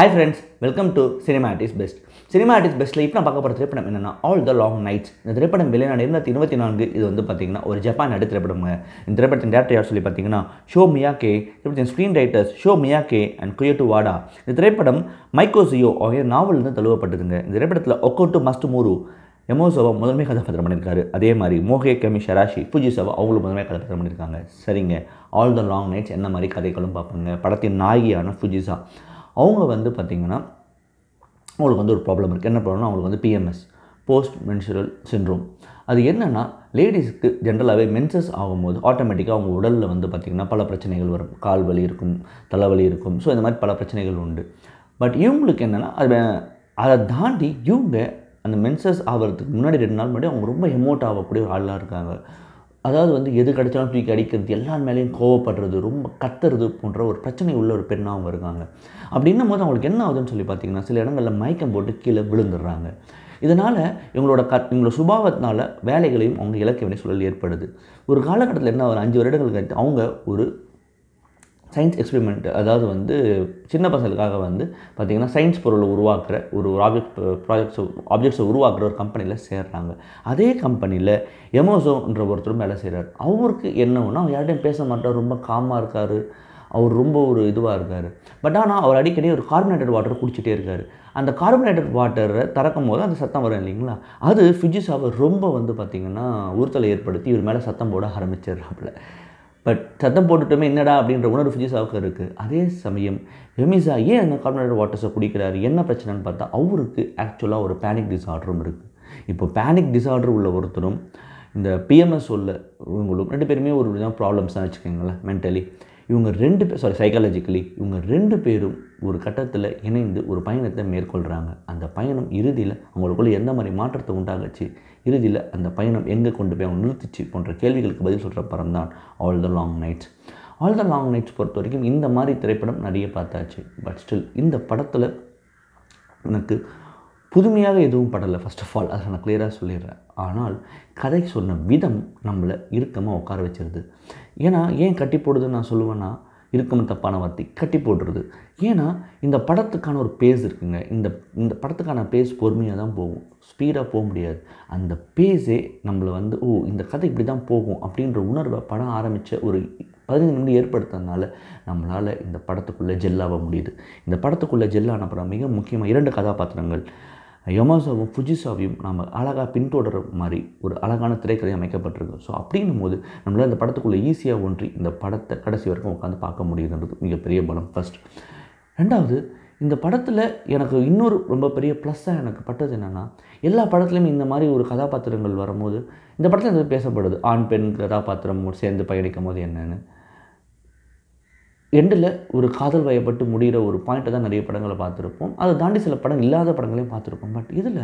hi friends welcome to cinema artist best cinema artist பெஸ்ட்டில் இப்போ நான் பார்க்க போகிற திரைப்படம் என்னென்னா ஆல் த லாங் நைட்ஸ் இந்த திரைப்படம் வெளியான இருநூத்தி இருபத்தி நான்கு இது வந்து பார்த்திங்கன்னா ஒரு ஜப்பான் நடு திரைப்படங்க இந்த திரைப்படத்தின் டேரக்டர் யார் சொல்லி பார்த்தீங்கன்னா ஷோ மியா கே திரைப்படத்தின் ஸ்க்ரீன் ரைட்டர்ஸ் ஷோ மியா கே அண்ட் கிரியேட்டிவ் வாடா இந்த திரைப்படம் மைக்கோசியோ ஆகிய இருந்து தழுவப்பட்டதுங்க இந்த திரைப்படத்தில் ஒக்கோ டு மஸ்ட் மூரு எமோசோவா முதன்மை கதாபாத்திரம் பண்ணியிருக்காரு அதே மாதிரி மோகே கமி ஷராஷி புஜிசோவா அவங்களும் முதன்மை கதாபாத்திரம் பண்ணியிருக்காங்க சரிங்க ஆல் த லாங் நைட்ஸ் என்ன மாதிரி கதைகளும் பார்ப்பாங்க படத்தின் நாயகியான ஃபுஜிசா அவங்க வந்து பார்த்திங்கன்னா அவங்களுக்கு வந்து ஒரு ப்ராப்ளம் இருக்குது என்ன ப்ராப்ளம் அவங்களுக்கு வந்து பிஎம்எஸ் போஸ்ட் மென்சுரல் சின்ரோம் அது என்னென்னா லேடிஸ்க்கு ஜென்ரலாகவே மென்சஸ் ஆகும்போது ஆட்டோமேட்டிக்காக அவங்க உடலில் வந்து பார்த்திங்கன்னா பல பிரச்சனைகள் வரும் கால் வலி இருக்கும் தலைவலி இருக்கும் ஸோ இந்த மாதிரி பல பிரச்சனைகள் உண்டு பட் இவங்களுக்கு என்னென்னா அது அதை தாண்டி இவங்க அந்த மென்சஸ் ஆகிறதுக்கு முன்னாடி ரெண்டு நாள் முன்னாடி அவங்க ரொம்ப எமோட் ஆகக்கூடிய ஒரு ஆளாக இருக்காங்க அதாவது வந்து எது கிடைச்சாலும் தூக்கி அடிக்கிறது எல்லார் மேலேயும் கோவப்படுறது ரொம்ப கத்துறது போன்ற ஒரு பிரச்சனை உள்ள ஒரு பெண்ணாக அவங்க இருக்காங்க அப்படின்னும் போது அவங்களுக்கு என்ன ஆகுதுன்னு சொல்லி பார்த்தீங்கன்னா சில இடங்களில் மயக்கம் போட்டு கீழே விழுந்துடுறாங்க இதனால் இவங்களோட க இவங்களோட சுபாவத்தினால வேலைகளையும் அவங்க இழக்க வினை சூழல் ஏற்படுது ஒரு காலகட்டத்தில் என்ன ஒரு அஞ்சு வருடங்களுக்கு அவங்க ஒரு சயின்ஸ் எக்ஸ்பிரிமெண்ட் அதாவது வந்து சின்ன பசங்களுக்காக வந்து பார்த்திங்கன்னா சயின்ஸ் பொருளை உருவாக்குற ஒரு ஒரு ஆப்ஜெக்ட் ப்ராஜெக்ட்ஸை ஆப்ஜெக்ட்ஸை உருவாக்குற ஒரு கம்பெனியில் சேர்றாங்க அதே கம்பெனியில் எமோசோன்ற ஒருத்தர் வேலை செய்கிறார் அவருக்கு என்னன்னா அவர் யார்கிட்டையும் பேச மாட்டார் ரொம்ப காமாக இருக்கார் அவர் ரொம்ப ஒரு இதுவாக இருக்கார் பட் ஆனால் அவர் அடிக்கடி ஒரு கார்பனேட்டட் வாட்டர் குடிச்சிட்டே இருக்கார் அந்த கார்பனேட்டட் வாட்டரை திறக்கும் போது அந்த சத்தம் வரும் இல்லைங்களா அது ஃபிஜிஸாவை ரொம்ப வந்து பார்த்திங்கன்னா உறுத்தலை ஏற்படுத்தி இவர் மேலே சத்தம் போட ஆரம்பிச்சிடுறாப்புல பட் சத்தம் போட்டுட்டோமே என்னடா அப்படின்ற உணர்வு ஃபிஜிசாவுக்கு இருக்குது அதே சமயம் எமிசா ஏன் அந்த கார்பனேட் வாட்டர்ஸை குடிக்கிறாரு என்ன பிரச்சனைன்னு பார்த்தா அவருக்கு ஆக்சுவலாக ஒரு பேனிக் டிசார்டரும் இருக்குது இப்போ பேனிக் டிசார்டர் உள்ள ஒருத்தரும் இந்த பிஎம்எஸ் உள்ள இவங்களும் ரெண்டு பேருமே ஒரு ப்ராப்ளம்ஸ் தான் வச்சுக்கோங்களேன் மென்டலி இவங்க ரெண்டு பேர் சாரி சைக்காலஜிக்கலி இவங்க ரெண்டு பேரும் ஒரு கட்டத்தில் இணைந்து ஒரு பயணத்தை மேற்கொள்கிறாங்க அந்த பயணம் இறுதியில் அவங்களுக்குள்ள எந்த மாதிரி மாற்றத்தை உண்டாகுச்சு இறுதியில் அந்த பயணம் எங்கே கொண்டு போய் அவங்க நிறுத்திச்சு போன்ற கேள்விகளுக்கு பதில் சொல்கிற படம் தான் all the long nights all the long nights பொறுத்த வரைக்கும் இந்த மாதிரி திரைப்படம் நிறைய பார்த்தாச்சு பட் ஸ்டில் இந்த படத்தில் எனக்கு புதுமையாக எதுவும் படலை ஃபஸ்ட் ஆஃப் ஆல் அதை நான் கிளியராக சொல்லிடுறேன் ஆனால் கதை சொன்ன விதம் நம்மளை இறுக்கமாக உட்கார வச்சிருது ஏன்னா ஏன் கட்டி போடுதுன்னு நான் சொல்லுவேன்னா இருக்கும் தப்பான வார்த்தை கட்டி போடுறது ஏன்னா இந்த படத்துக்கான ஒரு பேஸ் இருக்குங்க இந்த இந்த படத்துக்கான பேஸ் பொறுமையாக தான் போகும் ஸ்பீடாக போக முடியாது அந்த பேஸே நம்மளை வந்து ஓ இந்த கதை இப்படி தான் போகும் அப்படின்ற உணர்வை படம் ஆரம்பித்த ஒரு பதினஞ்சு நிமிடம் ஏற்படுத்துறதுனால நம்மளால் இந்த படத்துக்குள்ளே ஜெல்லாக முடியுது இந்த படத்துக்குள்ளே ஜெல்லான படம் மிக முக்கியமாக இரண்டு கதாபாத்திரங்கள் யமோசாவும் ஃபுஜிசாவையும் நாம் அழகாக பின்தொடர மாதிரி ஒரு அழகான திரைக்கதை அமைக்கப்பட்டிருக்கு ஸோ அப்படின்னும் போது நம்மளால் இந்த படத்துக்குள்ளே ஈஸியாக ஒன்றி இந்த படத்தை கடைசி வரைக்கும் உட்காந்து பார்க்க முடியுதுன்றது மிகப்பெரிய பலம் ஃபஸ்ட் ரெண்டாவது இந்த படத்தில் எனக்கு இன்னொரு ரொம்ப பெரிய ப்ளஸ்ஸாக எனக்கு பட்டது என்னென்னா எல்லா படத்துலையும் இந்த மாதிரி ஒரு கதாபாத்திரங்கள் வரும்போது இந்த படத்தில் பேசப்படுது ஆண் பெண் கதாபாத்திரம் சேர்ந்து பயணிக்கும் போது என்னென்னு எண்டில் ஒரு காதல் வயப்பட்டு முடிகிற ஒரு பாயிண்ட்டை தான் நிறைய படங்களை பார்த்துருப்போம் அதை தாண்டி சில படம் இல்லாத படங்களையும் பார்த்துருப்போம் பட் இதில்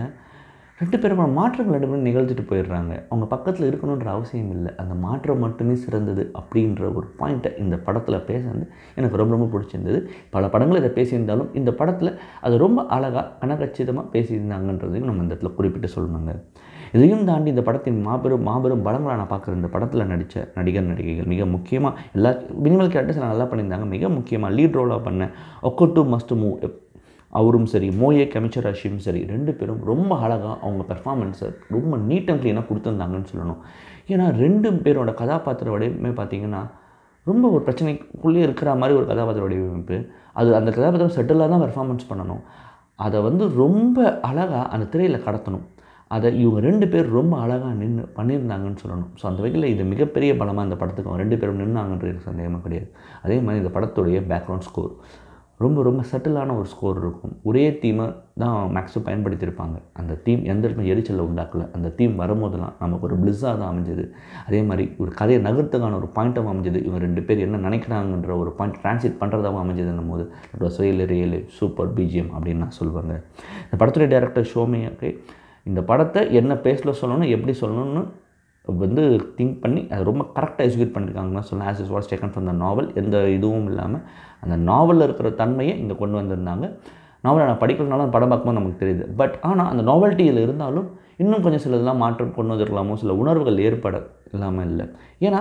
ரெண்டு பேருமான மாற்றங்கள் ரெண்டு பேரும் நிகழ்த்திட்டு போயிடுறாங்க அவங்க பக்கத்தில் இருக்கணுன்ற அவசியம் இல்லை அந்த மாற்றம் மட்டுமே சிறந்தது அப்படின்ற ஒரு பாயிண்ட்டை இந்த படத்தில் பேசுறது எனக்கு ரொம்ப ரொம்ப பிடிச்சிருந்தது பல படங்கள் இதை பேசியிருந்தாலும் இந்த படத்தில் அது ரொம்ப அழகாக கனகச்சிதமாக பேசியிருந்தாங்கன்றதையும் நம்ம இந்த இடத்துல குறிப்பிட்டு சொல்லணுங்க இதையும் தாண்டி இந்த படத்தின் மாபெரும் மாபெரும் பலங்களாக நான் பார்க்குறேன் இந்த படத்தில் நடித்த நடிகர் நடிகைகள் மிக முக்கியமாக எல்லா மினிமல் கேரக்டர்ஸ் நல்லா பண்ணியிருந்தாங்க மிக முக்கியமாக லீட் ரோலாக பண்ண டூ மஸ்ட் மூவ் அவரும் சரி மோயே கெமிச்சராஷியும் சரி ரெண்டு பேரும் ரொம்ப அழகாக அவங்க பெர்ஃபார்மன்ஸை ரொம்ப நீட் அண்ட் க்ளீனாக கொடுத்துருந்தாங்கன்னு சொல்லணும் ஏன்னா ரெண்டு பேரோட கதாபாத்திர வடிவமே பார்த்திங்கன்னா ரொம்ப ஒரு பிரச்சனைக்குள்ளே இருக்கிற மாதிரி ஒரு கதாபாத்திர வடிவமைப்பு அது அந்த கதாபாத்திரம் செட்டிலாக தான் பெர்ஃபார்மன்ஸ் பண்ணணும் அதை வந்து ரொம்ப அழகாக அந்த திரையில் கடத்தணும் அதை இவங்க ரெண்டு பேர் ரொம்ப அழகாக நின்று பண்ணியிருந்தாங்கன்னு சொல்லணும் ஸோ அந்த வகையில் இது மிகப்பெரிய பலமாக இந்த படத்துக்கு அவங்க ரெண்டு பேரும் நின்னாங்கன்றது சந்தேகமாக கிடையாது அதே மாதிரி இந்த படத்துடைய பேக்ரவுண்ட் ஸ்கோர் ரொம்ப ரொம்ப சட்டிலான ஒரு ஸ்கோர் இருக்கும் ஒரே தீமை தான் மேக்ஸும் பயன்படுத்தியிருப்பாங்க அந்த தீம் எந்த இடத்துல எரிச்சலில் உண்டாக்கல அந்த தீம் வரும்போதெல்லாம் நமக்கு ஒரு பிளிஸ்ஸாக தான் அமைஞ்சது அதே மாதிரி ஒரு கதையை நகர்த்துக்கான ஒரு பாயிண்ட்டாகவும் அமைஞ்சது இவங்க ரெண்டு பேர் என்ன நினைக்கிறாங்கன்ற ஒரு பாயிண்ட் ட்ரான்ஸ்லேட் பண்ணுறதாகவும் அமைஞ்சதுன்னும் போது it was real real super BGM அப்படின்னு நான் சொல்லுவாங்க இந்த படத்துடைய டேரக்டர் ஷோமியாக்கு இந்த படத்தை என்ன பேஸில் சொல்லணும் எப்படி சொல்லணும்னு வந்து திங்க் பண்ணி அது ரொம்ப கரெக்டாக எக்ஸிக்யூட் பண்ணியிருக்காங்கன்னு சொல்லலாம் as is what's taken from the novel எந்த இதுவும் இல்லாமல் அந்த நாவலில் இருக்கிற தன்மையை இங்கே கொண்டு வந்திருந்தாங்க நாவலை நான் படிக்கிறதுனால படம் பார்க்கும்போது நமக்கு தெரியுது பட் ஆனால் அந்த நாவல்ட்டியில் இருந்தாலும் இன்னும் கொஞ்சம் சில இதெல்லாம் மாற்றம் கொண்டு வந்திருக்கலாமோ சில உணர்வுகள் ஏற்பட இல்லாமல் இல்லை ஏன்னா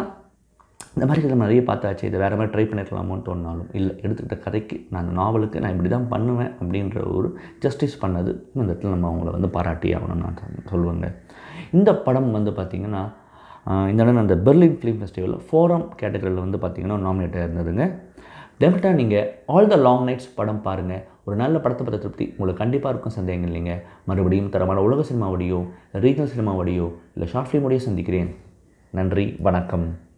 இந்த மாதிரி நம்ம நிறைய பார்த்தாச்சு இதை வேறு மாதிரி ட்ரை பண்ணிருக்கலாமோன்னு தோணாலும் இல்லை எடுத்துக்கிட்ட கதைக்கு நான் அந்த நாவலுக்கு நான் இப்படி தான் பண்ணுவேன் அப்படின்ற ஒரு ஜஸ்டிஸ் பண்ணது இந்த இடத்துல நம்ம அவங்கள வந்து பாராட்டி ஆகணும் நான் சொல்லுவேங்க இந்த படம் வந்து பார்த்திங்கன்னா இந்த இடம் அந்த பெர்லின் ஃபிலிம் ஃபெஸ்டிவலில் ஃபோரம் கேட்டகரியில் வந்து பார்த்திங்கன்னா நாமினேட் இருந்ததுங்க டெஃபினட்டாக நீங்கள் ஆல் த லாங் நைட்ஸ் படம் பாருங்கள் ஒரு நல்ல படத்தை பற்றி திருப்தி உங்களுக்கு கண்டிப்பாக இருக்கும் சந்தேகம் இல்லைங்க மறுபடியும் தரமான உலக சினிமாவோடையோ ரீஜனல் சினிமாவோடையோ இல்லை ஷார்ட் ஃபிலிமோடையோ சந்திக்கிறேன் நன்றி வணக்கம்